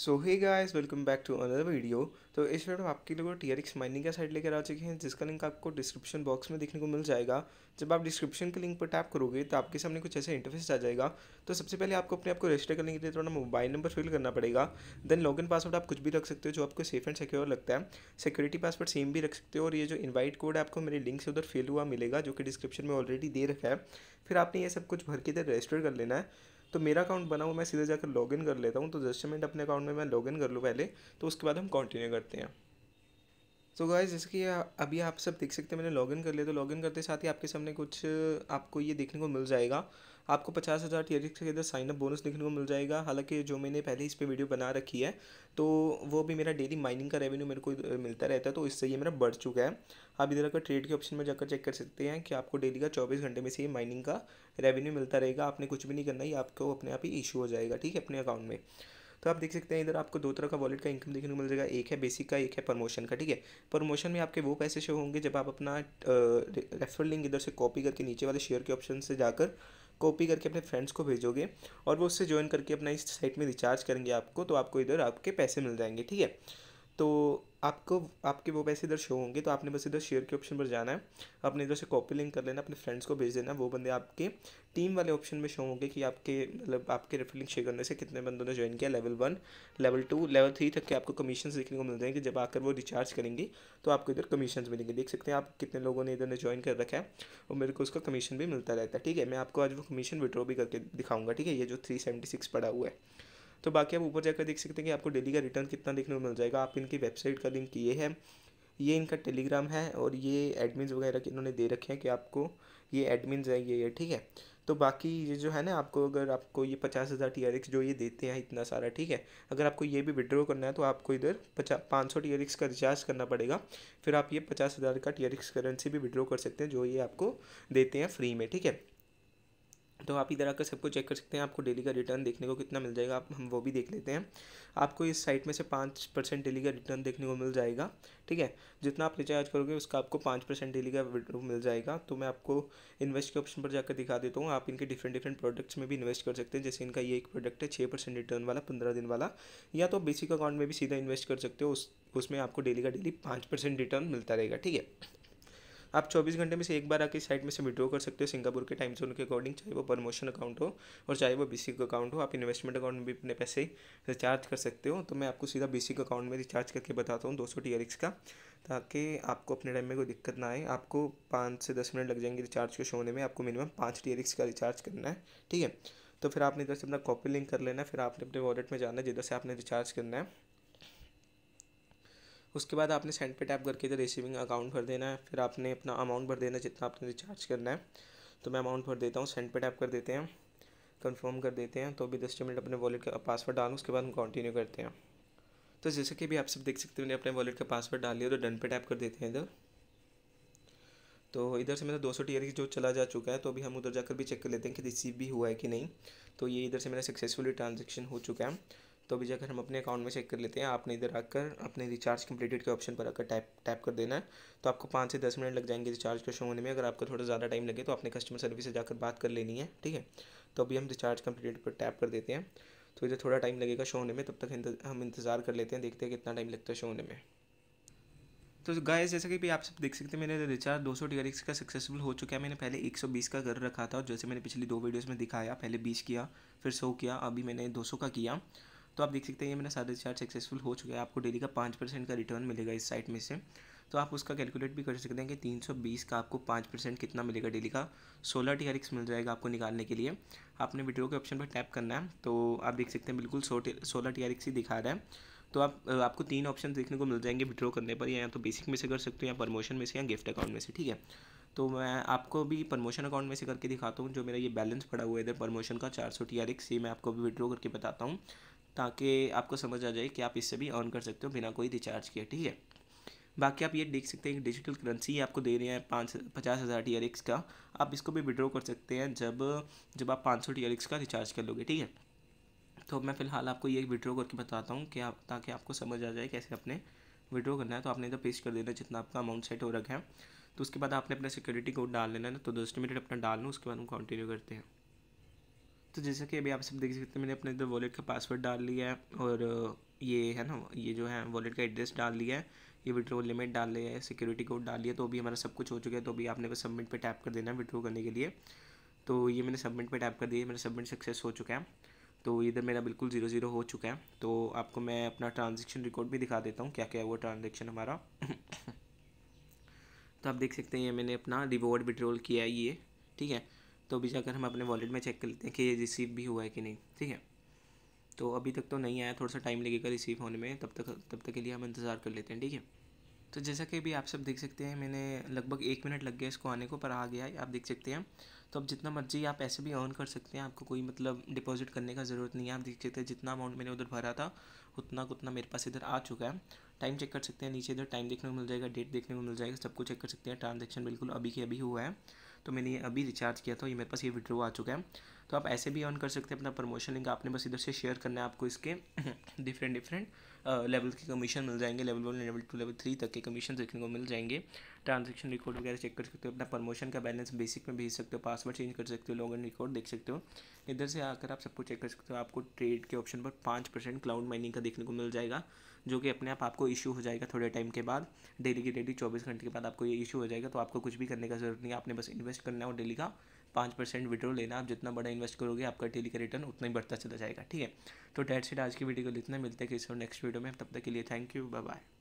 so hey guys welcome back to another video तो इस video में आपके लिए टी आर एक्स माइनिंग का साइट लेकर आ चुके हैं जिसका लिंक आपको डिस्क्रिप्शन बॉक्स में देखने को मिल जाएगा जब आप डिस्क्रिप्शन के लिंक पर टैप करोगे तो आपके सामने कुछ ऐसे इंटरफेस आ जाएगा तो सबसे पहले आपको अपने आप को रजिस्टर करने के लिए थोड़ा मोबाइल नंबर फिल करना पड़ेगा देन लॉगिन पासवर्ड आप कुछ भी रख सकते हो जो आपको सेफ एंड सिक्योर लगता है सिक्योरिटी पासवर्ड सेम भी रख सकते हो और ये जो इन्वाइट कोड है आपको मेरे लिंक से उधर फिल हुआ मिलेगा जो कि डिस्क्रिप्शन में ऑलरेडी दे रखा है फिर आपने ये सब कुछ भर के इधर रजिस्टर कर लेना है तो मेरा अकाउंट बना हुआ मैं सीधे जाकर लॉगिन कर लेता हूँ तो जस्ट मिनट अपने अकाउंट में मैं लॉगिन कर लूँ पहले तो उसके बाद हम कंटिन्यू करते हैं सो गाय गाइज जैसे कि अभी आप सब देख सकते हैं मैंने लॉगिन कर लिया तो लॉगिन करते साथ ही आपके सामने कुछ आपको ये देखने को मिल जाएगा आपको पचास हज़ार टी के अंदर साइन अप बोनस देखने को मिल जाएगा हालांकि जो मैंने पहले इस पर वीडियो बना रखी है तो वो भी मेरा डेली माइनिंग का रेवेन्यू मेरे को मिलता रहता है तो इससे ये मेरा बढ़ चुका है आप इधर अगर ट्रेड के ऑप्शन में जाकर चेक कर सकते हैं कि आपको डेली का चौबीस घंटे में से ये माइनिंग का रेवेन्यू मिलता रहेगा आपने कुछ भी नहीं करना ये आपको अपने आप ही इशू हो जाएगा ठीक है अपने अकाउंट में तो आप देख सकते हैं इधर आपको दो तरह का वॉलेट का इनकम देखने को मिल जाएगा एक है बेसिक का एक है प्रमोशन का ठीक है प्रमोशन में आपके वो पैसे शो होंगे जब आप अपना रेफर लिंक इधर से कॉपी करके नीचे वाले शेयर के ऑप्शन से जाकर कॉपी करके अपने फ्रेंड्स को भेजोगे और वो उससे ज्वाइन करके अपना इस साइट में रिचार्ज करेंगे आपको तो आपको इधर आपके पैसे मिल जाएंगे ठीक है तो आपको आपके वो पैसे इधर शो होंगे तो आपने बस इधर शेयर के ऑप्शन पर जाना है अपने इधर से कॉपी लिंक कर लेना अपने फ्रेंड्स को भेज देना वो बंदे आपके टीम वाले ऑप्शन में शो होंगे कि आपके मतलब आपके रेफर शेयर करने से कितने बंदों ने ज्वाइन किया level one level two level three तक के आपको कमीशन देखने को मिल जाएंगे जब आकर वो रिचार्ज करेंगे तो आपको इधर कमीशन मिलेंगे देख सकते हैं आप कितने लोगों ने इधर ने ज्वाइन कर रखा है और मेरे को उसका कमीशन भी मिलता रहता है ठीक है मैं आपको आज वो कमीशन विड्रॉ भी करके दिखाऊँगा ठीक है ये जो थ्री पड़ा हुआ है तो बाकी आप ऊपर जाकर देख सकते हैं कि आपको डेली का रिटर्न कितना देखने को मिल जाएगा आप इनकी वेबसाइट का लिंक ये है ये इनका टेलीग्राम है और ये एडमिन वगैरह के इन्होंने दे रखे हैं कि आपको ये एडमिन है ये ठीक है तो बाकी ये जो है ना आपको अगर आपको ये पचास हज़ार टी आर एक्स जो ये देते हैं इतना सारा ठीक है अगर आपको ये भी विड्रॉ करना है तो आपको इधर पचास पाँच सौ टी आर एक्स का रिचार्ज करना पड़ेगा फिर आप ये पचास हज़ार का टी आर एक्स करेंसी भी विड्रॉ कर सकते हैं जो ये आपको देते हैं फ्री में ठीक है तो आप इधर आकर सबको चेक कर सकते हैं आपको डेली का रिटर्न देखने को कितना मिल जाएगा आप हम वो भी देख लेते हैं आपको इस साइट में से पाँच परसेंट डेली का रिटर्न देखने को मिल जाएगा ठीक है जितना आप रिचार्ज करोगे उसका आपको पाँच परसेंट डेली का मिल जाएगा तो मैं आपको इन्वेस्ट के ऑप्शन पर जाकर दिखा देता हूँ आप इनके डिफरेंट डिफरेंट प्रोडक्ट्स में भी इन्वेस्ट कर सकते हैं जैसे इनका ये एक प्रोडक्ट है छः परसेंट रिटर्न वाला पंद्रह दिन वाला या तो बेसिक अकाउंट में भी सीधा इन्वेस्ट कर सकते हो उस उसमें आपको डेली का डेली पाँच परसेंट रिटर्न मिलता रहेगा ठीक है आप 24 घंटे में से एक बार आके साइट में से विड्रॉ कर सकते हो सिंगापुर के टाइम जोन के अकॉर्डिंग चाहे वो प्रमोशन अकाउंट हो और चाहे वो बेसिक अकाउंट हो आप इन्वेस्टमेंट अकाउंट में भी अपने पैसे रिचार्ज कर सकते हो तो मैं आपको सीधा बेसिक अकाउंट में रिचार्ज करके बताता हूँ दो सौ का ताकि आपको अपने टाइम में कोई दिक्कत ना आए आपको पाँच से दस मिनट लग जाएंगे रिचार्ज के शो होने में आपको मिनिमम पाँच टी का रिचार्ज करना है ठीक है तो फिर आपने इधर से अपना कॉपी लिंक कर लेना है फिर आपने अपने वॉलेट में जाना है जिधर से आपने रिचार्ज करना है उसके बाद आपने सेंड पे टैप करके इधर रिसीविंग अकाउंट भर देना है फिर आपने अपना अमाउंट भर देना है जितना आपने रिचार्ज करना है तो मैं अमाउंट भर देता हूँ सेंड पे टैप कर देते हैं कंफर्म कर देते हैं तो अभी दस मिनट अपने वॉलेट का पासवर्ड डालूँ उसके बाद हम कंटिन्यू करते हैं तो जैसे कि अभी आप सब देख सकते हो अपने वॉलेट का पासवर्ड डाल लिया तो डन पे टैप कर देते हैं इधर तो इधर से मेरा दो सौ टी जो चला जा चुका है तो अभी हम उधर जाकर भी चेक कर लेते हैं कि रिसीव भी हुआ है कि नहीं तो ये इधर से मेरा सक्सेसफुली ट्रांजेक्शन हो चुका है तो अभी जाकर हम अपने अकाउंट में चेक कर लेते हैं आपने इधर आकर अपने रिचार्ज कंप्लीटेड के ऑप्शन पर आकर टैप टैप कर देना है तो आपको पाँच से दस मिनट लग जाएंगे रिचार्ज को शो होने में अगर आपको थोड़ा ज़्यादा टाइम लगे तो अपने कस्टमर सर्विस से जाकर बात कर लेनी है ठीक है तो अभी हम रिचार्ज कंप्लीटेड पर टैप कर देते हैं तो इधर थोड़ा टाइम लगेगा शो होने में तब तक हम इंतज़ार कर लेते हैं देखते हैं कितना टाइम लगता है शो होने में तो गाइस जैसा कि भी आप सब देख सकते हैं मेरे रिचार्ज दो सौ का सक्सेसफुल हो चुका है मैंने पहले 120 का कर रखा था और जैसे मैंने पिछली दो वीडियोस में दिखाया पहले 20 किया फिर 100 किया अभी मैंने 200 का किया तो आप देख सकते हैं ये मेरा सारा रिचार्ज सक्सेसफुल हो चुका है आपको डेली का पाँच परसेंट का रिटर्न मिलेगा इस साइट में से तो आप उसका कैलकुलेट भी कर सकते हैं कि तीन सौ बीस का आपको पाँच परसेंट कितना मिलेगा डेली का सोलह टी आर एक्स मिल जाएगा आपको निकालने के लिए आपने विड्रो के ऑप्शन पर टैप करना है तो आप देख सकते हैं बिल्कुल सो सोलह टी आर एक्स ही दिखा रहा है तो आप आपको तीन ऑप्शन देखने को मिल जाएंगे विड्रो करने पर या तो बेसिक में से कर सकते हो या प्रमोशन में से या गिफ्ट अकाउंट में से ठीक है तो मैं आपको भी प्रमोशन अकाउंट में से करके दिखाता हूँ जो मेरा ये बैलेंस पड़ा हुआ है इधर प्रमोशन का चार सौ टी आर एक्स ये मैं आपको भी विड्रो करके बताता हूँ ताकि आपको समझ आ जाए कि आप इससे भी ऑन कर सकते हो बिना कोई रिचार्ज किए ठीक है बाकी आप ये देख सकते हैं कि डिजिटल करेंसी आपको दे रहे हैं पाँच पचास हज़ार टी का आप इसको भी विड्रॉ कर सकते हैं जब जब आप पाँच सौ टी का रिचार्ज कर लोगे ठीक है तो मैं फ़िलहाल आपको ये विड्रॉ करके बताता हूँ कि आप ताकि आपको समझ आ जाए कैसे अपने विड्रॉ करना है तो आपने तो पेश कर देना जितना आपका अमाउंट सेट हो रखा है तो उसके बाद आपने अपना सिक्योरिटी कोड डाल लेना है तो दस मिनट अपना डाल लो उसके बाद हम कंटिन्यू करते हैं तो जैसा कि अभी आप सब देख सकते हैं मैंने अपने इधर वॉलेट का पासवर्ड डाल लिया है और ये है ना ये जो है वॉलेट का एड्रेस डाल लिया है ये विड्रो लिमिट डाल लिया है सिक्योरिटी कोड डाल लिया तो अभी हमारा सब कुछ हो चुका है तो अभी आपने बस सबमिट पे टैप कर देना है विड्रो करने के लिए तो ये मैंने सबमिट पे टैप कर दिया मेरा सबमिट सक्सेस हो चुका है तो इधर मेरा बिल्कुल ज़ीरो ज़ीरो हो चुका है तो आपको मैं अपना ट्रांजेक्शन रिकॉर्ड भी दिखा देता हूँ क्या क्या है वो ट्रांजेक्शन हमारा तो आप देख सकते हैं ये मैंने अपना रिवॉर्ड विड्रोल किया है ये ठीक है तो अभी जाकर हम अपने वॉलेट में चेक कर लेते हैं कि ये रिसीव भी हुआ है कि नहीं ठीक है तो अभी तक तो नहीं आया थोड़ा सा टाइम लगेगा रिसीव होने में तब तक तब तक के लिए हम इंतज़ार कर लेते हैं ठीक है तो जैसा कि अभी आप सब देख सकते हैं मैंने लगभग एक मिनट लग गया इसको आने को पर आ गया आप देख सकते हैं तो अब जितना मर्जी आप ऐसे भी ऑन कर सकते हैं आपको कोई मतलब डिपॉजिट करने का ज़रूरत नहीं है आप देख सकते हैं जितना अमाउंट मैंने उधर भरा था उतना उतना मेरे पास इधर आ चुका है टाइम चेक कर सकते हैं नीचे इधर टाइम देखने को मिल जाएगा डेट देखने को मिल जाएगा सबको चेक कर सकते हैं ट्रांजेक्शन बिल्कुल अभी के अभी हुआ है तो मैंने ये अभी रिचार्ज किया था ये मेरे पास ये विड्रो आ चुका है तो आप ऐसे भी ऑन कर सकते हैं अपना प्रमोशन लिंक आपने बस इधर से शेयर करना है आपको इसके डिफरेंट डिफरेंट लेवल के कमीशन मिल जाएंगे level one level two level three तक के कमीशन देखने को मिल जाएंगे ट्रांजेक्शन रिकॉर्ड वगैरह चेक कर सकते हो अपना प्रमोशन का बैलेंस बेसिक में भेज सकते हो पासवर्ड चेंज कर सकते हो लॉग इन रिकॉर्ड देख सकते हो इधर से आकर आप सबको चेक कर सकते हो आपको ट्रेड के ऑप्शन पर पाँच परसेंट क्लाउड माइनिंग का देखने को मिल जाएगा जो कि अपने आप आपको इशू हो जाएगा थोड़े टाइम के बाद डेली की डेली चौबीस घंटे के बाद आपको ये इशू हो जाएगा तो आपको कुछ भी करने का जरूरत नहीं आपने बस इन्वेस्ट करना है और डेली का पाँच परसेंट विड्रो लेना आप जितना बड़ा इन्वेस्ट करोगे आपका डेली का रिटर्न उतना ही बढ़ता चला जाएगा ठीक है तो डेट सेट आज की वीडियो को लिखना मिलते हैं किसी और नेक्स्ट वीडियो में तब तक के लिए थैंक यू बाय बाय